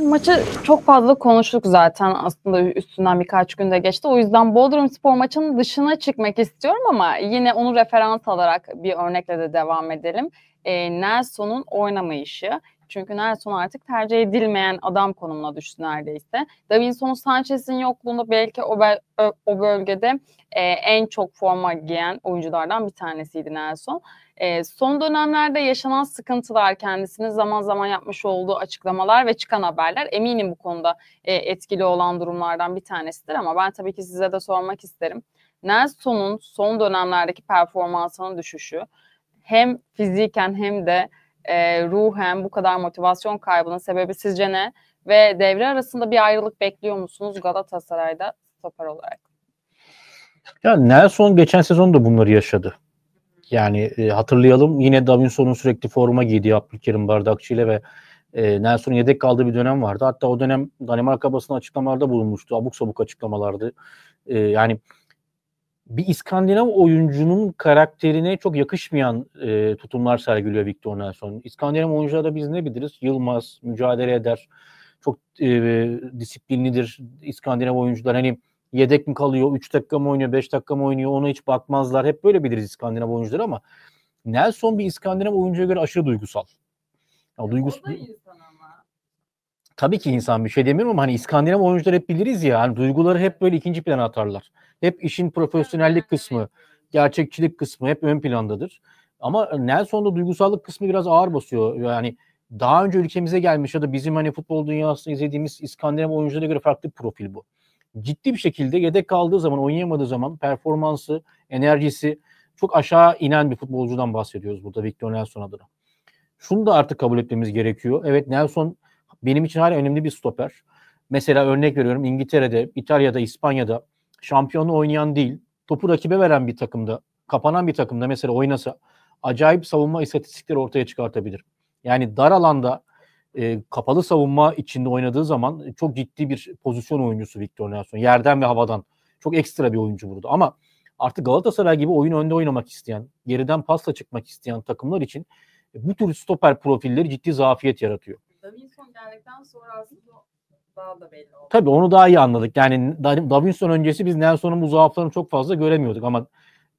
maçı çok fazla konuştuk zaten aslında üstünden birkaç günde geçti. O yüzden Bodrum Spor maçının dışına çıkmak istiyorum ama yine onu referans alarak bir örnekle de devam edelim. E, Nelson'un oynamayışı. Çünkü Nelson artık tercih edilmeyen adam konumuna düştü neredeyse. Davinson Sanchez'in yokluğunda belki o, bel- o bölgede e, en çok forma giyen oyunculardan bir tanesiydi Nelson. Ee, son dönemlerde yaşanan sıkıntılar kendisinin zaman zaman yapmış olduğu açıklamalar ve çıkan haberler eminim bu konuda e, etkili olan durumlardan bir tanesidir ama ben tabii ki size de sormak isterim. Nelson'un son dönemlerdeki performansının düşüşü hem fiziken hem de e, ruhen bu kadar motivasyon kaybının sebebi sizce ne? Ve devre arasında bir ayrılık bekliyor musunuz Galatasaray'da stoper olarak? Ya Nelson geçen sezon da bunları yaşadı. Yani e, hatırlayalım yine Davinson'un sürekli forma giydiği Abdülkerim Bardakçı ile ve e, Nelson'un yedek kaldığı bir dönem vardı. Hatta o dönem Danimarka basına açıklamalarda bulunmuştu. Abuk sabuk açıklamalardı. E, yani bir İskandinav oyuncunun karakterine çok yakışmayan e, tutumlar sergiliyor Victor Nelson. İskandinav oyuncularda biz ne biliriz? Yılmaz, mücadele eder, çok e, disiplinlidir İskandinav oyuncular. Hani yedek mi kalıyor, 3 dakika mı oynuyor, 5 dakika mı oynuyor ona hiç bakmazlar. Hep böyle biliriz İskandinav oyuncuları ama Nelson bir İskandinav oyuncuya göre aşırı duygusal. Ya, duygus... Tabii ki insan bir şey demiyorum ama hani İskandinav oyuncuları hep biliriz ya. Hani duyguları hep böyle ikinci plana atarlar. Hep işin profesyonellik kısmı, gerçekçilik kısmı hep ön plandadır. Ama Nelson'da duygusallık kısmı biraz ağır basıyor. Yani daha önce ülkemize gelmiş ya da bizim hani futbol dünyasını izlediğimiz İskandinav oyunculara göre farklı bir profil bu ciddi bir şekilde yedek kaldığı zaman, oynayamadığı zaman performansı, enerjisi çok aşağı inen bir futbolcudan bahsediyoruz burada Victor Nelson adına. Şunu da artık kabul etmemiz gerekiyor. Evet Nelson benim için hala önemli bir stoper. Mesela örnek veriyorum İngiltere'de, İtalya'da, İspanya'da şampiyonu oynayan değil, topu rakibe veren bir takımda, kapanan bir takımda mesela oynasa acayip savunma istatistikleri ortaya çıkartabilir. Yani dar alanda e, kapalı savunma içinde oynadığı zaman çok ciddi bir pozisyon oyuncusu Victor Nelson. Yerden ve havadan. Çok ekstra bir oyuncu burada. Ama artık Galatasaray gibi oyun önde oynamak isteyen, geriden pasla çıkmak isteyen takımlar için bu tür stoper profilleri ciddi zafiyet yaratıyor. Davinson geldikten sonra aslında daha da belli oldu. Tabii onu daha iyi anladık. Yani Davinson öncesi biz Nelson'un bu zaaflarını çok fazla göremiyorduk ama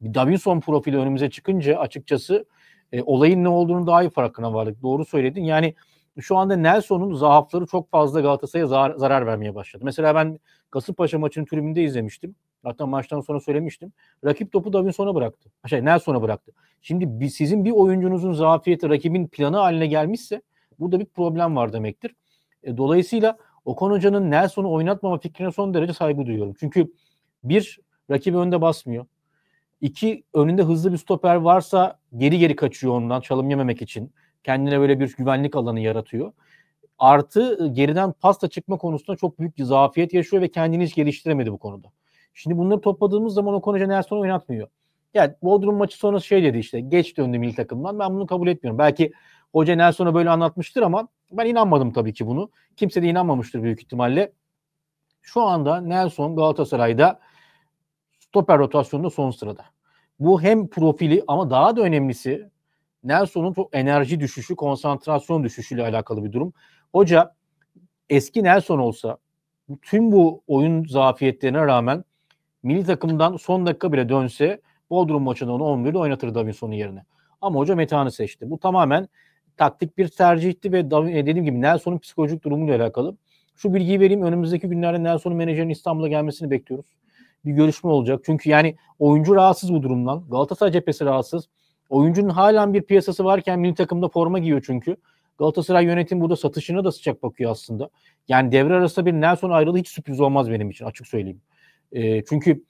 Davinson profili önümüze çıkınca açıkçası e, olayın ne olduğunu daha iyi farkına vardık. Doğru söyledin. Yani şu anda Nelson'un zaafları çok fazla Galatasaray'a zar- zarar vermeye başladı. Mesela ben Kasımpaşa maçını tribünde izlemiştim. Hatta maçtan sonra söylemiştim. Rakip topu Davinson'a bıraktı. Şey Nelson'a bıraktı. Şimdi sizin bir oyuncunuzun zafiyeti rakibin planı haline gelmişse burada bir problem var demektir. E, dolayısıyla Okan Hoca'nın Nelson'u oynatmama fikrine son derece saygı duyuyorum. Çünkü bir, rakibi önde basmıyor. İki, önünde hızlı bir stoper varsa geri geri kaçıyor ondan çalım yememek için. Kendine böyle bir güvenlik alanı yaratıyor. Artı ıı, geriden pasta çıkma konusunda çok büyük bir zafiyet yaşıyor ve kendini hiç geliştiremedi bu konuda. Şimdi bunları topladığımız zaman o konuca Nelson oynatmıyor. Yani Bodrum maçı sonrası şey dedi işte geç döndü milli takımdan ben bunu kabul etmiyorum. Belki hoca Nelson'a böyle anlatmıştır ama ben inanmadım tabii ki bunu. Kimse de inanmamıştır büyük ihtimalle. Şu anda Nelson Galatasaray'da stoper rotasyonunda son sırada. Bu hem profili ama daha da önemlisi Nelson'un enerji düşüşü, konsantrasyon düşüşüyle alakalı bir durum. Hoca eski Nelson olsa tüm bu oyun zafiyetlerine rağmen milli takımdan son dakika bile dönse Bodrum maçında onu 11'de oynatır Davinson'un yerine. Ama hoca Metehan'ı seçti. Bu tamamen taktik bir tercihti ve e, dediğim gibi Nelson'un psikolojik durumuyla alakalı. Şu bilgiyi vereyim. Önümüzdeki günlerde Nelson'un menajerinin İstanbul'a gelmesini bekliyoruz. Bir görüşme olacak. Çünkü yani oyuncu rahatsız bu durumdan. Galatasaray cephesi rahatsız. Oyuncunun halen bir piyasası varken milli takımda forma giyiyor çünkü. Galatasaray yönetim burada satışına da sıcak bakıyor aslında. Yani devre arasında bir Nelson ayrılığı hiç sürpriz olmaz benim için açık söyleyeyim. E, çünkü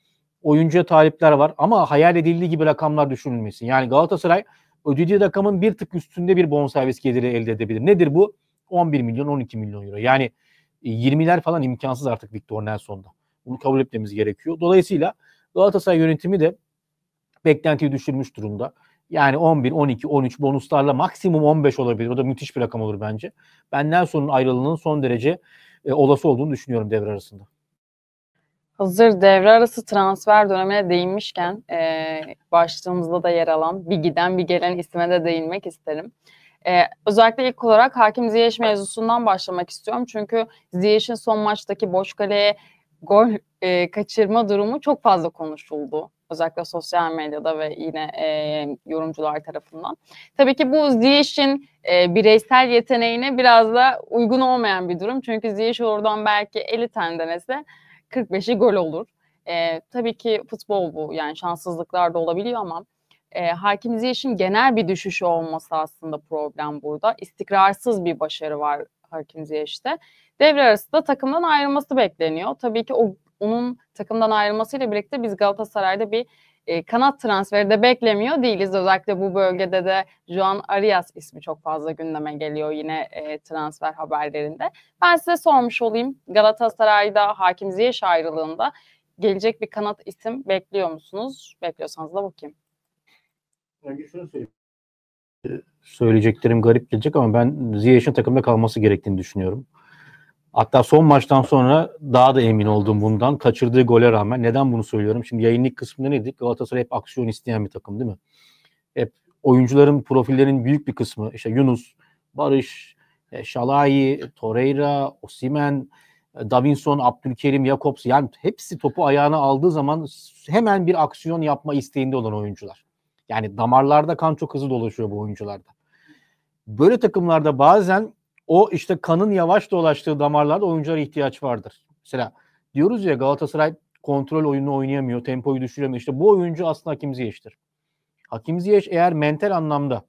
oyuncuya talipler var ama hayal edildiği gibi rakamlar düşünülmesin. Yani Galatasaray ödediği rakamın bir tık üstünde bir bonservis geliri elde edebilir. Nedir bu? 11 milyon 12 milyon euro. Yani 20'ler e, falan imkansız artık Victor Nelson'da. Bunu kabul etmemiz gerekiyor. Dolayısıyla Galatasaray yönetimi de beklentiyi düşürmüş durumda. Yani 11, 12, 13 bonuslarla maksimum 15 olabilir. O da müthiş bir rakam olur bence. Ben Nelson'un ayrılığının son derece e, olası olduğunu düşünüyorum devre arasında. Hazır devre arası transfer dönemine değinmişken e, başlığımızda da yer alan bir giden bir gelen isme de değinmek isterim. Ee, özellikle ilk olarak Hakim Ziyech mevzusundan başlamak istiyorum. Çünkü Ziyech'in son maçtaki boş kaleye gol e, kaçırma durumu çok fazla konuşuldu. Özellikle sosyal medyada ve yine e, yorumcular tarafından. Tabii ki bu Ziyech'in e, bireysel yeteneğine biraz da uygun olmayan bir durum. Çünkü Ziyech oradan belki 50 tane denese 45'i gol olur. E, tabii ki futbol bu yani şanssızlıklar da olabiliyor ama e, Hakim Ziyech'in genel bir düşüşü olması aslında problem burada. İstikrarsız bir başarı var Hakim Ziyech'te. Devre arasında takımdan ayrılması bekleniyor. Tabii ki o onun takımdan ayrılmasıyla birlikte biz Galatasaray'da bir e, kanat transferi de beklemiyor değiliz. Özellikle bu bölgede de Juan Arias ismi çok fazla gündeme geliyor yine e, transfer haberlerinde. Ben size sormuş olayım Galatasaray'da Hakim Ziyech ayrılığında gelecek bir kanat isim bekliyor musunuz? Bekliyorsanız da bakayım. Önce şunu söyleyeyim. Söyleyeceklerim garip gelecek ama ben Ziyech'in takımda kalması gerektiğini düşünüyorum. Hatta son maçtan sonra daha da emin oldum bundan. Kaçırdığı gole rağmen. Neden bunu söylüyorum? Şimdi yayınlık kısmında ne dedik? Galatasaray hep aksiyon isteyen bir takım değil mi? Hep oyuncuların profillerinin büyük bir kısmı işte Yunus, Barış, e, Şalayi, Torreira, Osimen, e, Davinson, Abdülkerim, Jakobs yani hepsi topu ayağına aldığı zaman hemen bir aksiyon yapma isteğinde olan oyuncular. Yani damarlarda kan çok hızlı dolaşıyor bu oyuncularda. Böyle takımlarda bazen o işte kanın yavaş dolaştığı damarlarda oyunculara ihtiyaç vardır. Mesela diyoruz ya Galatasaray kontrol oyunu oynayamıyor, tempoyu düşüremiyor. İşte bu oyuncu aslında Hakim Ziyech'tir. Hakim Ziyech eğer mental anlamda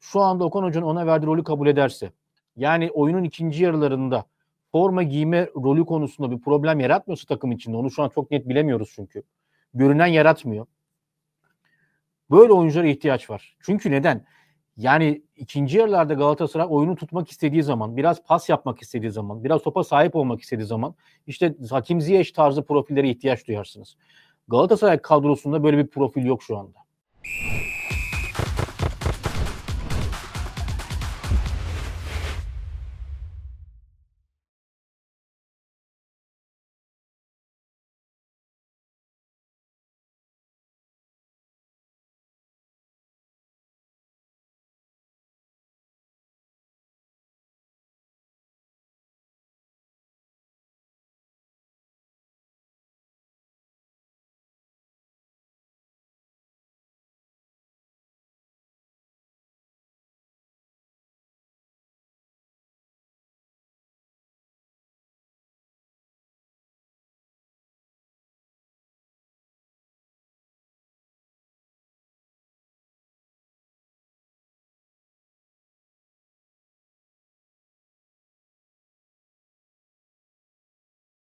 şu anda Okan Hoca'nın ona verdiği rolü kabul ederse yani oyunun ikinci yarılarında forma giyme rolü konusunda bir problem yaratmıyorsa takım içinde onu şu an çok net bilemiyoruz çünkü. Görünen yaratmıyor. Böyle oyunculara ihtiyaç var. Çünkü neden? Yani ikinci yarılarda Galatasaray oyunu tutmak istediği zaman, biraz pas yapmak istediği zaman, biraz topa sahip olmak istediği zaman işte Hakim Ziyech tarzı profillere ihtiyaç duyarsınız. Galatasaray kadrosunda böyle bir profil yok şu anda.